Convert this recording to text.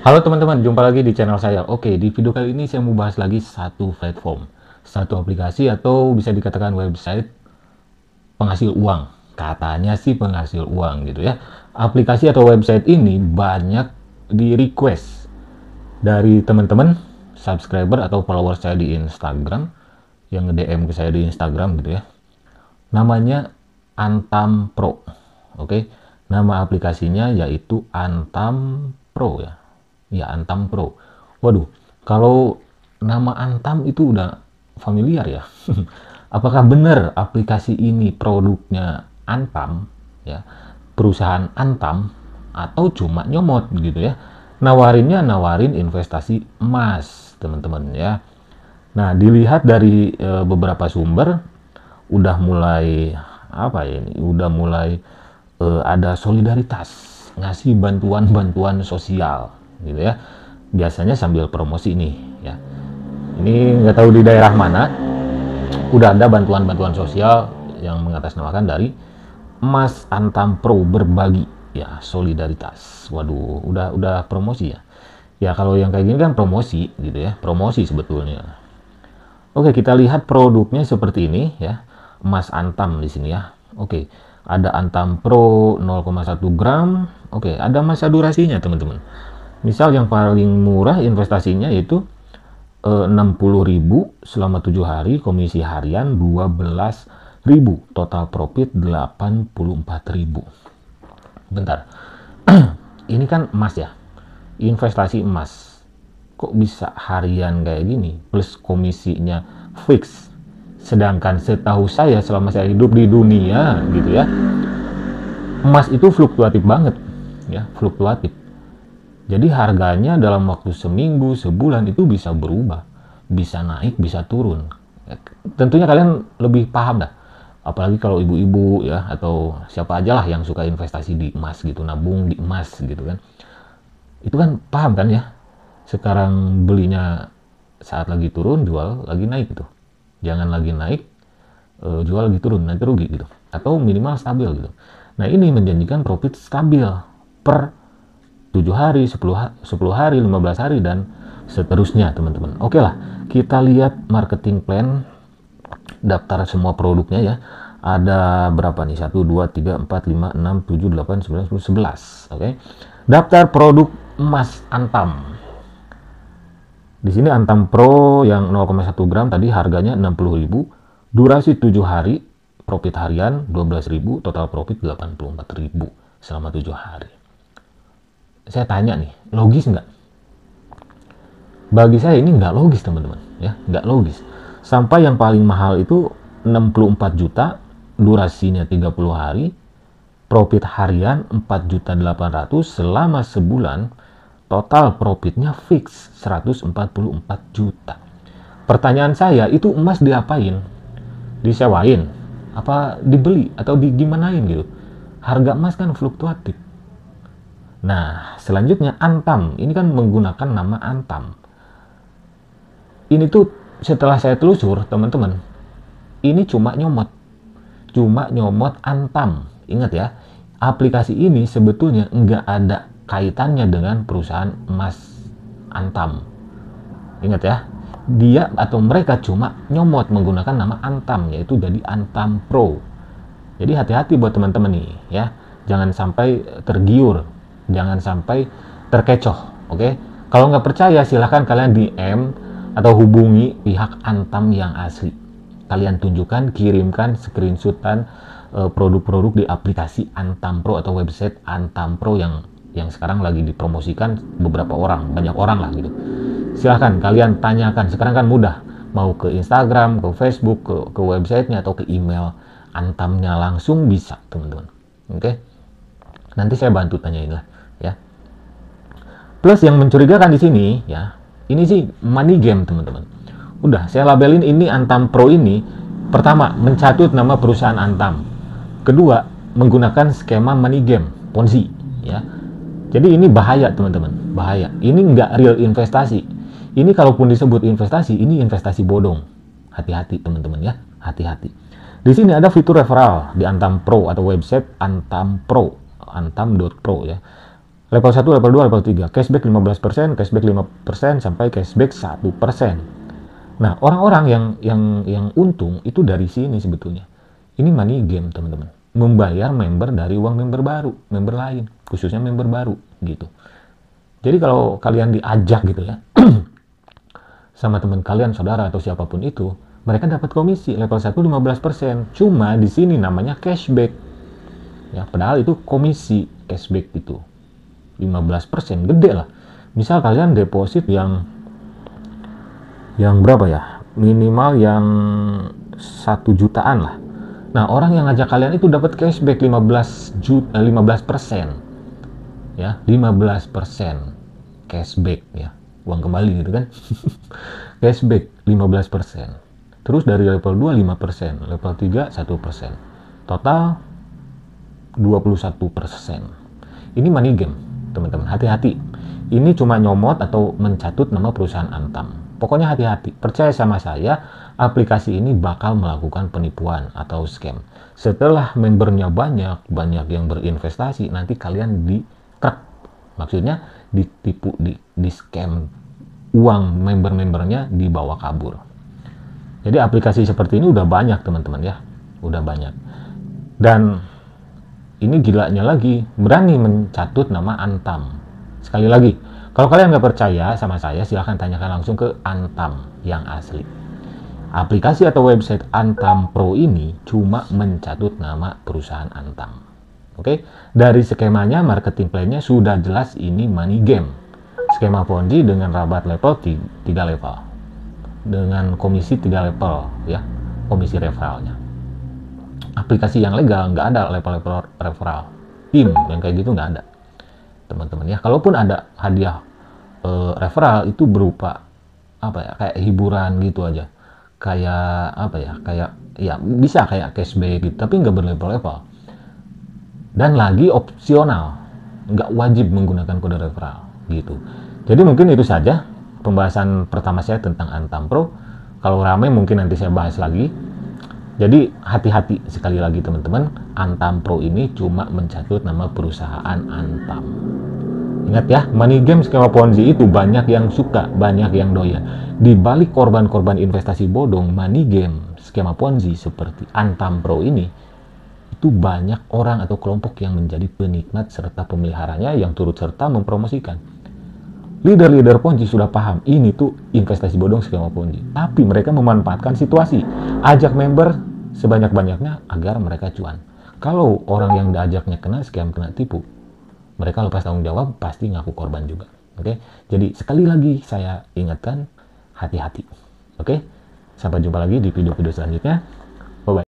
Halo teman-teman, jumpa lagi di channel saya. Oke, di video kali ini saya mau bahas lagi satu platform, satu aplikasi atau bisa dikatakan website penghasil uang. Katanya sih penghasil uang gitu ya. Aplikasi atau website ini banyak di request dari teman-teman subscriber atau follower saya di Instagram yang nge-DM ke saya di Instagram gitu ya. Namanya Antam Pro. Oke. Nama aplikasinya yaitu Antam Pro ya ya Antam Pro. Waduh, kalau nama Antam itu udah familiar ya. Apakah benar aplikasi ini produknya Antam ya, perusahaan Antam atau cuma nyomot gitu ya. Nawarinnya nawarin investasi emas, teman-teman ya. Nah, dilihat dari e, beberapa sumber udah mulai apa ya ini? Udah mulai e, ada solidaritas ngasih bantuan-bantuan sosial gitu ya biasanya sambil promosi nih ya ini nggak tahu di daerah mana udah ada bantuan-bantuan sosial yang mengatasnamakan dari Mas Antam Pro berbagi ya solidaritas waduh udah udah promosi ya ya kalau yang kayak gini kan promosi gitu ya promosi sebetulnya oke kita lihat produknya seperti ini ya emas antam di sini ya oke ada antam pro 0,1 gram oke ada masa durasinya teman-teman Misal yang paling murah investasinya itu eh, 60.000 selama 7 hari, komisi harian 12.000, total profit 84.000. Bentar. Ini kan emas ya. Investasi emas. Kok bisa harian kayak gini plus komisinya fix. Sedangkan setahu saya selama saya hidup di dunia gitu ya. Emas itu fluktuatif banget ya, fluktuatif jadi harganya dalam waktu seminggu, sebulan itu bisa berubah, bisa naik, bisa turun. Tentunya kalian lebih paham dah. Apalagi kalau ibu-ibu ya atau siapa aja lah yang suka investasi di emas gitu, nabung di emas gitu kan. Itu kan paham kan ya. Sekarang belinya saat lagi turun, jual lagi naik gitu. Jangan lagi naik, eh, jual lagi turun, nanti rugi gitu. Atau minimal stabil gitu. Nah ini menjanjikan profit stabil per 7 hari, 10, 10 hari, 15 hari, dan seterusnya teman-teman. Oke okay lah, kita lihat marketing plan, daftar semua produknya ya. Ada berapa nih? 1, 2, 3, 4, 5, 6, 7, 8, 9, 10, 11. Oke. Okay. Daftar produk emas Antam. Di sini Antam Pro yang 0,1 gram tadi harganya 60.000, durasi 7 hari, profit harian 12.000, total profit 84.000 selama 7 hari saya tanya nih, logis nggak? Bagi saya ini nggak logis teman-teman, ya nggak logis. Sampai yang paling mahal itu 64 juta, durasinya 30 hari, profit harian 4 juta 800 selama sebulan, total profitnya fix 144 juta. Pertanyaan saya, itu emas diapain? Disewain? Apa dibeli? Atau digimanain gitu? Harga emas kan fluktuatif Nah, selanjutnya Antam. Ini kan menggunakan nama Antam. Ini tuh setelah saya telusur, teman-teman, ini cuma nyomot. Cuma nyomot Antam. Ingat ya, aplikasi ini sebetulnya nggak ada kaitannya dengan perusahaan emas Antam. Ingat ya, dia atau mereka cuma nyomot menggunakan nama Antam, yaitu jadi Antam Pro. Jadi hati-hati buat teman-teman nih ya, jangan sampai tergiur jangan sampai terkecoh oke okay? kalau nggak percaya silahkan kalian DM atau hubungi pihak Antam yang asli kalian tunjukkan kirimkan screenshotan eh, produk-produk di aplikasi Antam Pro atau website Antam Pro yang yang sekarang lagi dipromosikan beberapa orang, banyak orang lah gitu. Silahkan kalian tanyakan, sekarang kan mudah. Mau ke Instagram, ke Facebook, ke, ke websitenya atau ke email Antamnya langsung bisa teman-teman. Oke? Nanti saya bantu tanyain lah. Plus yang mencurigakan di sini ya, ini sih money game teman-teman. Udah, saya labelin ini Antam Pro ini pertama mencatut nama perusahaan Antam. Kedua, menggunakan skema money game Ponzi ya. Jadi ini bahaya teman-teman, bahaya. Ini nggak real investasi. Ini kalaupun disebut investasi, ini investasi bodong. Hati-hati teman-teman ya, hati-hati. Di sini ada fitur referral di Antam Pro atau website Antam Pro, antam.pro ya Level 1, level 2, level 3. Cashback 15%, cashback 5% sampai cashback 1%. Nah, orang-orang yang yang yang untung itu dari sini sebetulnya. Ini money game, teman-teman. Membayar member dari uang member baru, member lain, khususnya member baru gitu. Jadi kalau kalian diajak gitu ya sama teman kalian, saudara atau siapapun itu, mereka dapat komisi level 1 15%. Cuma di sini namanya cashback. Ya, padahal itu komisi cashback gitu. 15% gede lah misal kalian deposit yang yang berapa ya minimal yang satu jutaan lah nah orang yang ngajak kalian itu dapat cashback 15 juta 15 persen ya 15 persen cashback ya uang kembali gitu kan cashback 15 persen terus dari level 2 5 persen level 3 1 persen total 21 persen ini money game teman-teman hati-hati ini cuma nyomot atau mencatut nama perusahaan Antam pokoknya hati-hati percaya sama saya aplikasi ini bakal melakukan penipuan atau scam setelah membernya banyak banyak yang berinvestasi nanti kalian di trap maksudnya ditipu di, di scam uang member-membernya dibawa kabur jadi aplikasi seperti ini udah banyak teman-teman ya udah banyak dan ini gilanya lagi, berani mencatut nama Antam. Sekali lagi, kalau kalian nggak percaya sama saya, silahkan tanyakan langsung ke Antam yang asli. Aplikasi atau website Antam Pro ini cuma mencatut nama perusahaan Antam. Oke, dari skemanya, marketing plan-nya sudah jelas ini money game. Skema Ponzi dengan rabat level 3 level. Dengan komisi 3 level ya, komisi referralnya aplikasi yang legal nggak ada level-level referral tim yang kayak gitu nggak ada teman-teman ya kalaupun ada hadiah e, referral itu berupa apa ya kayak hiburan gitu aja kayak apa ya kayak ya bisa kayak cashback gitu tapi nggak berlevel-level dan lagi opsional nggak wajib menggunakan kode referral gitu jadi mungkin itu saja pembahasan pertama saya tentang Antam Pro kalau ramai mungkin nanti saya bahas lagi jadi hati-hati sekali lagi teman-teman, Antam Pro ini cuma mencatut nama perusahaan Antam. Ingat ya, money game skema Ponzi itu banyak yang suka, banyak yang doyan. Di balik korban-korban investasi bodong, money game skema Ponzi seperti Antam Pro ini, itu banyak orang atau kelompok yang menjadi penikmat serta pemeliharanya yang turut serta mempromosikan. Leader-leader Ponzi sudah paham ini tuh investasi bodong skema Ponzi, tapi mereka memanfaatkan situasi, ajak member sebanyak-banyaknya agar mereka cuan. Kalau orang yang diajaknya kena scam, kena tipu, mereka lepas tanggung jawab pasti ngaku korban juga. Oke, okay? jadi sekali lagi saya ingatkan hati-hati. Oke, okay? sampai jumpa lagi di video-video selanjutnya.